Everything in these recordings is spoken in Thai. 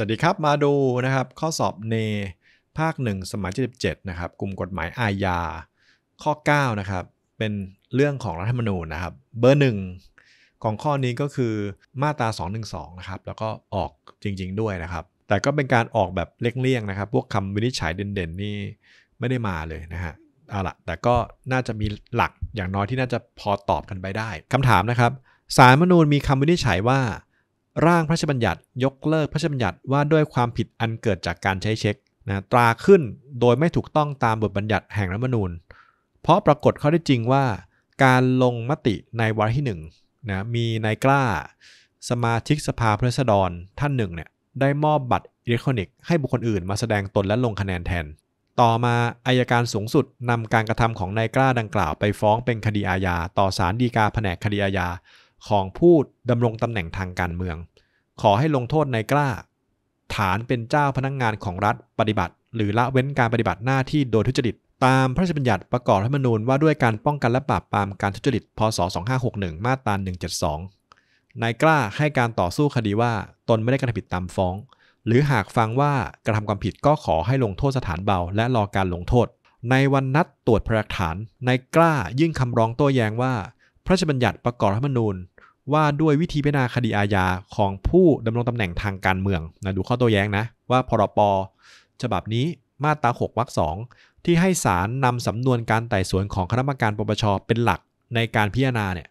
วัสดีครับ มาดูนะครับข้อสอบเนภาค 1 สมัยที่17นะครับกลุ่มกฎหมายอาญาข้อ9นะครับเป็นเรื่องของรัฐธรรมนูญนะครับ เบอร์หนึ่งของข้อนี้ก็คือมาตรา212นะครับแล้วก็ออกจริง ๆ ด้วยนะครับ แต่ก็เป็นการออกแบบเลี่ยงๆนะครับ พวกคำวินิจฉัยเด่นๆนี่ไม่ได้มาเลยนะฮะเอาละ แต่ก็น่าจะมีหลักอย่างน้อยที่น่าจะพอตอบกันไปได้คำถามนะครับสารมนูญมีคำวินิจฉัยว่าร่างพระราชบัญญัติยกเลิกพระราชบัญญัติว่าด้วยความผิดอันเกิดจากการใช้เช็คนะตราขึ้นโดยไม่ถูกต้องตามบทบัญญัติแห่งรัฐมนูญ เพราะปรากฏข้อได้จริงว่า การลงมติในวาระที่1นะมีนายกล้าสมาชิกสภาผู้แทนรท่านหนึ่งเนี่ยได้มอบบัตรอิเล็กทรอนิกส์ให้บุคคลอื่นมาแสดงตนและลงคะแนนแทน ต่อมาอายการสูงสุดนำการกระทำของนายกล้าดังกล่าวไปฟ้องเป็นคดีอาญาต่อศาลฎีกาแผนกคดีอาญาของผู้ดำรงตำแหน่งทางการเมือง ขอให้ลงโทษนายกล้า ฐานเป็นเจ้าพนักงงานของรัฐปฏิบัติ หรือละเว้นการปฏิบัติหน้าที่โดยทุจริต ตามพระราชบัญญัติประกอบรัฐธรรมนูญว่าด้วยการป้องกันและปราบปรามการทุจริตพศ2561มาตรา172นายกล้าให้การต่อสู้คดีว่าตนไม่ได้กระทำผิดตามฟ้อง หรือหากฟังว่ากระทำความผิดก็ขอให้ลงโทษสถานเบาและรอการลงโทษ ในวันนัดตรวจพยานฐานนายกล้ายื่นคำร้องโต้แย้งว่า พระราชบัญญัติประกอบรัฐธรรมนูญว่าด้วยวิธีพิจารณาคดีอาญาของผู้ดำรงตำแหน่งทางการเมืองนะดูข้อโต้แย้งนะ ว่าพรปฉบับนี้มาตรา 6วรรคสองที่ให้ศาลนำสำนวนการไต่สวนของคณะกรรมการปปชเป็นหลักในการพิจารณาเนี่ย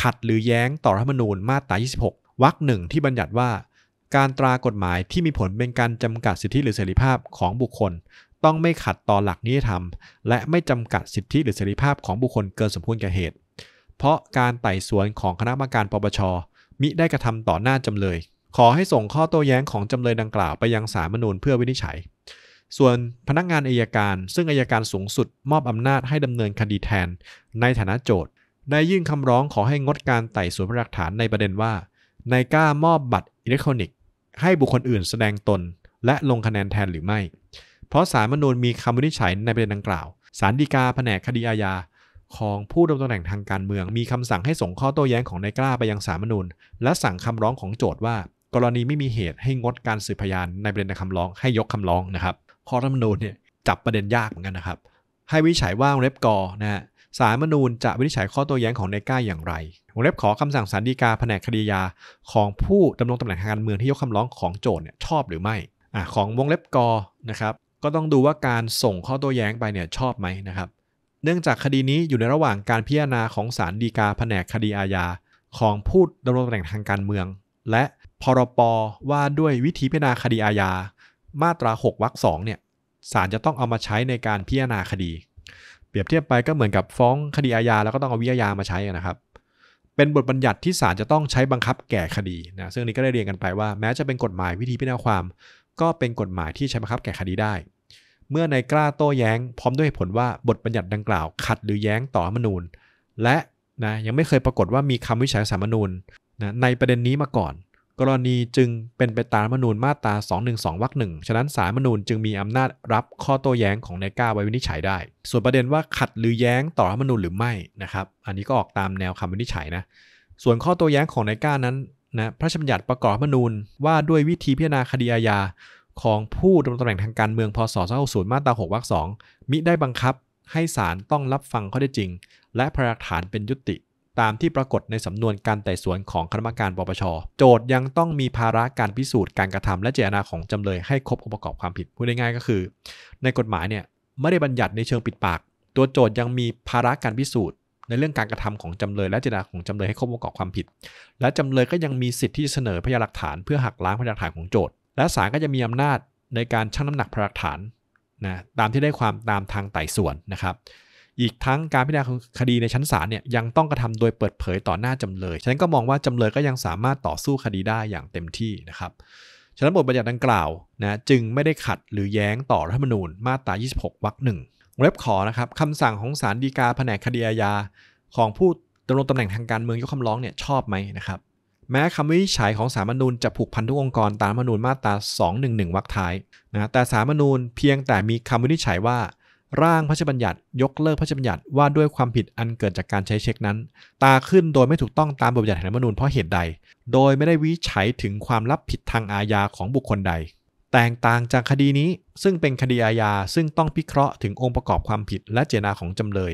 ขัดหรือแย้งต่อรัฐธรรมนูญมาตรา26วรรคหนึ่งที่บัญญัติว่า การตรากฎหมายที่มีผลเป็นการจำกัดสิทธิหรือเสรีภาพของบุคคล ต้องไม่ขัดต่อหลักนิยธรรม และไม่จำกัดสิทธิหรือเสรีภาพของบุคคลเกินสมควรแก่เหตุเพราะการไต่สวนของคณะกรรมการปปช มิได้กระทำต่อหน้าจำเลย ขอให้ส่งข้อโต้แย้งของจำเลยดังกล่าวไปยังสารมนูญเพื่อวินิจฉัย ส่วนพนักงานอายการ ซึ่งอายการสูงสุดมอบอำนาจให้ดำเนินคดีแทนในฐานะโจทย์ได้ยื่นคำร้องขอให้งดการไต่สวนพยานหลักฐานในประเด็นว่านายก้ามอบบัตรอิเล็กทรอนิกส์ ให้บุคคลอื่นแสดงตน และลงคะแนนแทนหรือไม่ เพราะสารมนูญมีคำวินิจฉัยในประเด็นดังกล่าวสารดีกาแผนกคดีอาญาของผู้ดำรงตำแหน่งทางการเมือง มีคำสั่งให้ส่งข้อโต้แย้งของนายกล้าไปยังสารมนูน และสั่งคำร้องของโจท์ว่า กรณีไม่มีเหตุให้งดการสืบพยานในประเด็นในคำร้องให้ยกคำร้องนะครับ ข้อรัฐมนูญเนี่ยจับประเด็นยากเหมือนกันนะครับ ให้วิจัยว่าวงเล็บกอนะฮะสารมนูญจะวินิจฉัยข้อโต้แย้งของนายกล้าอย่างไรวงเล็บขอคำสั่งสารดีกาแผนกคดียา ของผู้ดำรงตำแหน่งทางการเมืองที่ยกคำร้องของโจทย์เนี่ยชอบหรือไม่อ่ของวงเล็บกอนะครับ ก็ต้องดูว่าการส่งข้อโต้แย้งไปเนี่ยชอบไหมนะครับเนื่องจากคดีนี้อยู่ในระหว่างการพิจารณาของศาลฎีกาแผนกคดีอาญาของผู้ดำรงตำแหน่งทางการเมือง และพรปว่าด้วยวิธีพิจารณาคดีอาญามาตรา 6 วรรคสองเนี่ยศาลจะต้องเอามาใช้ในการพิจารณาคดีเปรียบเทียบไปก็เหมือนกับฟ้องคดีอาญาแล้วก็ต้องเอาวิทยา มาใช้นะครับ เป็นบทบัญญัติที่ศาลจะต้องใช้บังคับแก่คดีนะซึ่งนี้ก็ได้เรียนกันไปว่า แม้จะเป็นกฎหมายวิธีพิจารณาความก็เป็นกฎหมายที่ใช้บังคับแก่คดีได้เมื่อนายกล้าโต้แย้งพร้อมด้วยผลว่าบทบัญญัติดังกล่าวขัดหรือแย้งต่อรัฐมนูญและนะยังไม่เคยปรากฏว่ามีคำวิจัยสารมนูญนะในประเด็นนี้มาก่อน กรณีจึงเป็นไปตามรัฐมนูญมาตรา212วรรคหนึ่งฉะนั้นสารมนูญจึงมีอำนาจรับข้อโต้แย้งของนายกล้าไว้วินิจฉัยได้ ส่วนประเด็นว่าขัดหรือแย้งต่อรัฐมนูญหรือไม่นะครับอันนี้ก็ออกตามแนวคำวินิจฉัยนะส่วนข้อโต้แย้งของนายกล้านั้นนะพระราชบัญญัติประกอบรัฐมนูญว่าด้วยวิธีพิจารณาคดีอาญาของผู้ดำรงตำแหน่งทางการเมืองพศ260มาตรา6วรรค2มิได้บังคับให้ศาลต้องรับฟังข้อได้จริง และพยานฐานเป็นยุติ ตามที่ปรากฏในสำนวนการไต่สวนของคณะกรรมการปปช โจทยังต้องมีภาระการพิสูจน์ การกระทำและเจตนาของจำเลยให้ครบองค์ประกอบความผิดพูดง่ายๆก็คือ ในกฎหมายเนี่ยไม่ได้บัญญัติในเชิงปิดปาก ตัวโจทยังมีภาระการพิสูจน์ในเรื่องการกระทำของจำเลยและเจตนาของจำเลยให้ครบองค์ประกอบความผิด และจำเลยก็ยังมีสิทธิ์ที่เสนอพยานหลักฐานเพื่อหักล้างพยานหลักฐานของโจทและศาลก็จะมีอำนาจในการชั่งน้ำหนักพยานหลักฐานนะตามที่ได้ความตามทางไต่สวนนะครับอีกทั้งการพิจารณาคดีในชั้นศาลเนี่ยยังต้องกระทำโดยเปิดเผยต่อหน้าจำเลย ฉะนั้นก็มองว่าจำเลยก็ยังสามารถต่อสู้คดีได้อย่างเต็มที่นะครับฉะนั้นบทบัญญัติดังกล่าวนะจึงไม่ได้ขัดหรือแย้งต่อรัฐธรรมนูญมาตรา 26 วรรคหนึ่งเล็บขอนะครับคำสั่งของศาลฎีกาแผนกคดีอาญาของผู้ดำรงตำแหน่งทางการเมืองยกคำร้องเนี่ยชอบไหมนะครับแม้คำวินิจฉัยของสารมนูญจะผูกพันทุกองค์กรตามมนูญมาตรา 211 วรรคท้ายนะแต่สารมนูญเพียงแต่มีคำวินิจฉัยว่า ร่างพระราชบัญญัติยกเลิกพระราชบัญญัติว่าด้วยความผิดอันเกิดจากการใช้เช็คนั้น ตาขึ้นโดยไม่ถูกต้องตามบทบัญญัติแห่งรัฐมนูญเพราะเหตุใด โดยไม่ได้วิจัยถึงความลับผิดทางอาญาของบุคคลใด แตกต่างจากคดีนี้ซึ่งเป็นคดีอาญาซึ่งต้องพิเคราะห์ถึงองค์ประกอบความผิดและเจตนาของจำเลย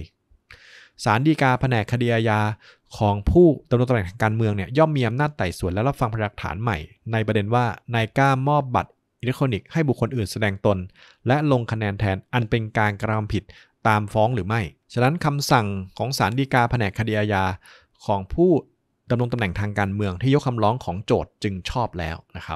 ศาลฎีกาแผนกคดีอาญาของผู้ดำรงตำแหน่งทางการเมืองเนี่ยย่อมมีอำนาจไต่สวนและรับฟังพยานหลักฐานใหม่ ในประเด็นว่านายกล้ามอบบัตรอิเล็กทรอนิกส์ให้บุคคลอื่นแสดงตนและลงคะแนนแทนอันเป็นการกระทำผิดตามฟ้องหรือไม่ ฉะนั้นคำสั่งของศาลฎีกาแผนกคดีอาญาของผู้ดำรงตำแหน่งทางการเมืองที่ยกคำร้องของโจทก์จึงชอบแล้วนะครับ